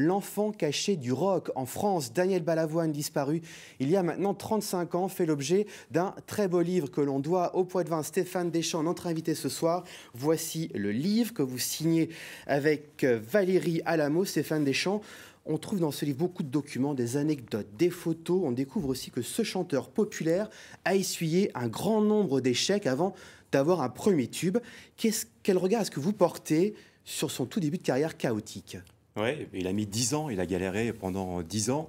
L'enfant caché du rock en France, Daniel Balavoine disparu il y a maintenant 35 ans, fait l'objet d'un très beau livre que l'on doit au poids de vin Stéphane Deschamps, notre invité ce soir. Voici le livre que vous signez avec euh, Valérie Alamo, Stéphane Deschamps. On trouve dans ce livre beaucoup de documents, des anecdotes, des photos. On découvre aussi que ce chanteur populaire a essuyé un grand nombre d'échecs avant d'avoir un premier tube. quel regard est-ce que vous portez sur son tout début de carrière chaotique oui, il a mis 10 ans, il a galéré pendant 10 ans,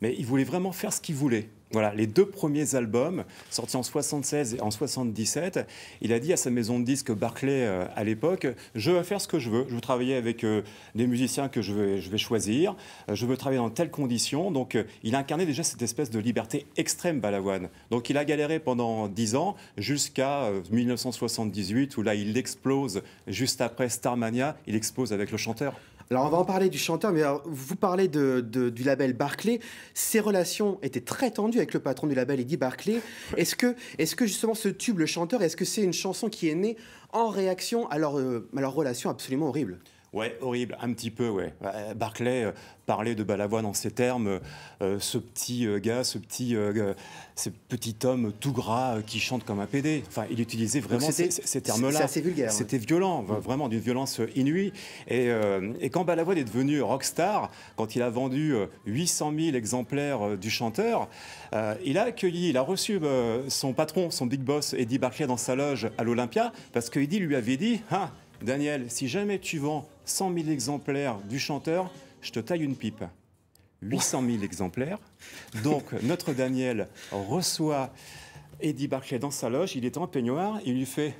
mais il voulait vraiment faire ce qu'il voulait. Voilà, les deux premiers albums, sortis en 76 et en 77, il a dit à sa maison de disques Barclay euh, à l'époque, je veux faire ce que je veux, je veux travailler avec euh, des musiciens que je, vais choisir, euh, je veux travailler dans telles conditions. Donc il incarnait déjà cette espèce de liberté extrême, Balawan. Donc il a galéré pendant 10 ans jusqu'à 1978, où là il explose, juste après Starmania, il explose avec le chanteur. Alors on va en parler du chanteur, mais vous parlez du label Barclay. Ses relations étaient très tendues avec le patron du label Eddie Barclay. Est-ce que, est justement ce tube, le chanteur, est-ce que c'est une chanson qui est née en réaction à leur euh, relation absolument horrible Ouais, horrible, un petit peu, ouais. Bah, euh, Barclay euh, parlait de Balavoine dans ces termes, euh, ce petit gars, ce petit, petit homme tout gras qui chante comme un PD. Enfin, il utilisait vraiment ces, termes-là. C'était vulgaire. C'était violent, mm. vraiment d'une violence inouïe. Et, quand Balavoine est devenu rockstar, quand il a vendu 800 000 exemplaires du chanteur, il a accueilli, il a reçu son patron, son big boss, Eddie Barclay dans sa loge à l'Olympia, parce qu'Eddie lui avait dit... Ah, Daniel, si jamais tu vends 100 000 exemplaires du chanteur, je te taille une pipe. 800 000 exemplaires. Donc notre Daniel reçoit Eddie Barclay dans sa loge, il est en peignoir, il lui fait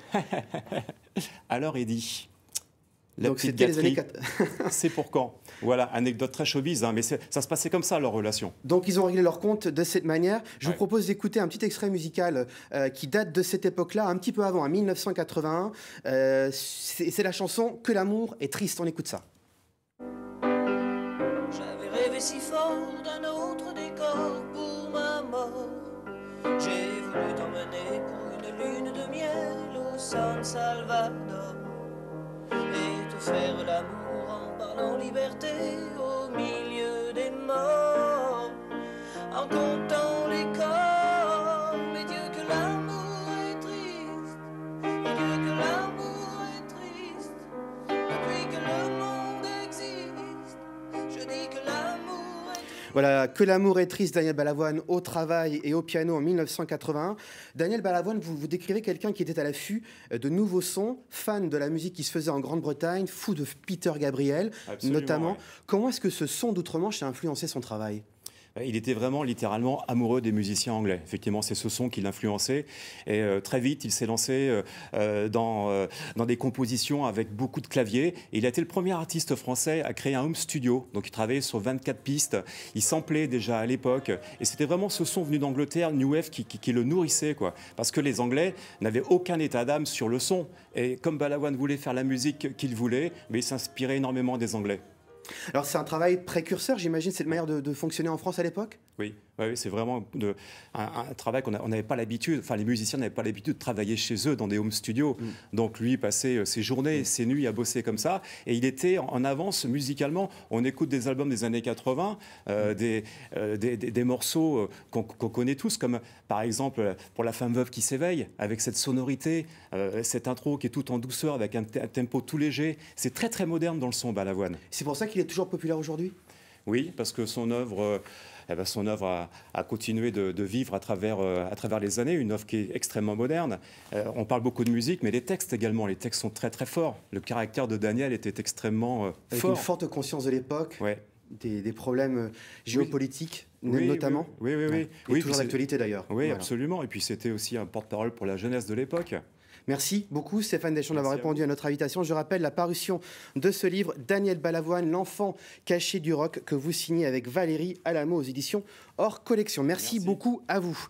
Alors Eddie, donc c'est pour quand Voilà, anecdote très chauvise, hein, mais ça se passait comme ça leur relation. Donc ils ont réglé leur compte de cette manière. Je vous propose d'écouter un petit extrait musical euh, qui date de cette époque-là, un petit peu avant, hein, en 1981. Euh, c'est la chanson Que l'amour est triste, on écoute ça. J'avais rêvé si fort d'un autre décor pour ma mort. J'ai voulu t'emmener pour une lune de miel au San Salvador faire l'amour en parlant liberté au milieu des morts, en comptant. Voilà, Que l'amour est triste, Daniel Balavoine, au travail et au piano en 1981. Daniel Balavoine, vous, vous décrivez quelqu'un qui était à l'affût euh, de nouveaux sons, fan de la musique qui se faisait en Grande-Bretagne, fou de Peter Gabriel notamment. Comment est-ce que ce son d'outre-Manche a influencé son travail il était vraiment littéralement amoureux des musiciens anglais. Effectivement, c'est ce son qui l'influençait. Et euh, très vite, il s'est lancé euh, euh, dans, des compositions avec beaucoup de claviers. Et il a été le premier artiste français à créer un home studio. Donc, il travaillait sur 24 pistes. Il samplait déjà à l'époque. Et c'était vraiment ce son venu d'Angleterre, New Wave, qui, le nourrissait. quoi. Parce que les Anglais n'avaient aucun état d'âme sur le son. Et comme Balawan voulait faire la musique qu'il voulait, mais il s'inspirait énormément des Anglais. Alors c'est un travail précurseur, j'imagine, c'est la manière de fonctionner en France à l'époque oui, c'est vraiment un, travail qu'on n'avait pas l'habitude, enfin les musiciens n'avaient pas l'habitude de travailler chez eux dans des home studios. Mm. Donc lui passait euh, ses journées, mm. ses nuits à bosser comme ça. Et il était en avance musicalement. On écoute des albums des années 80, euh, mm. euh, des, morceaux qu'on connaît tous, comme par exemple pour La femme veuve qui s'éveille, avec cette sonorité, cette intro qui est toute en douceur, avec un, tempo tout léger. C'est très très moderne dans le son, Balavoine. C'est pour ça qu'il est toujours populaire aujourd'hui oui, parce que son œuvre... Euh, eh ben, son œuvre a, continué de, vivre à travers, euh, à travers les années, une œuvre qui est extrêmement moderne. Euh, on parle beaucoup de musique, mais les textes également, les textes sont très très forts. Le caractère de Daniel était extrêmement fort. Avec une forte conscience de l'époque, des, des, problèmes géopolitiques. notamment. Oui, oui, oui. oui. Et toujours d'actualité d'ailleurs. Oui, absolument. Et puis c'était aussi un porte-parole pour la jeunesse de l'époque. Merci beaucoup Stéphane Deschamps d'avoir répondu à, notre invitation. Je rappelle la parution de ce livre, Daniel Balavoine, L'enfant caché du rock, que vous signez avec Valérie Alamo aux éditions hors collection. Merci. beaucoup à vous.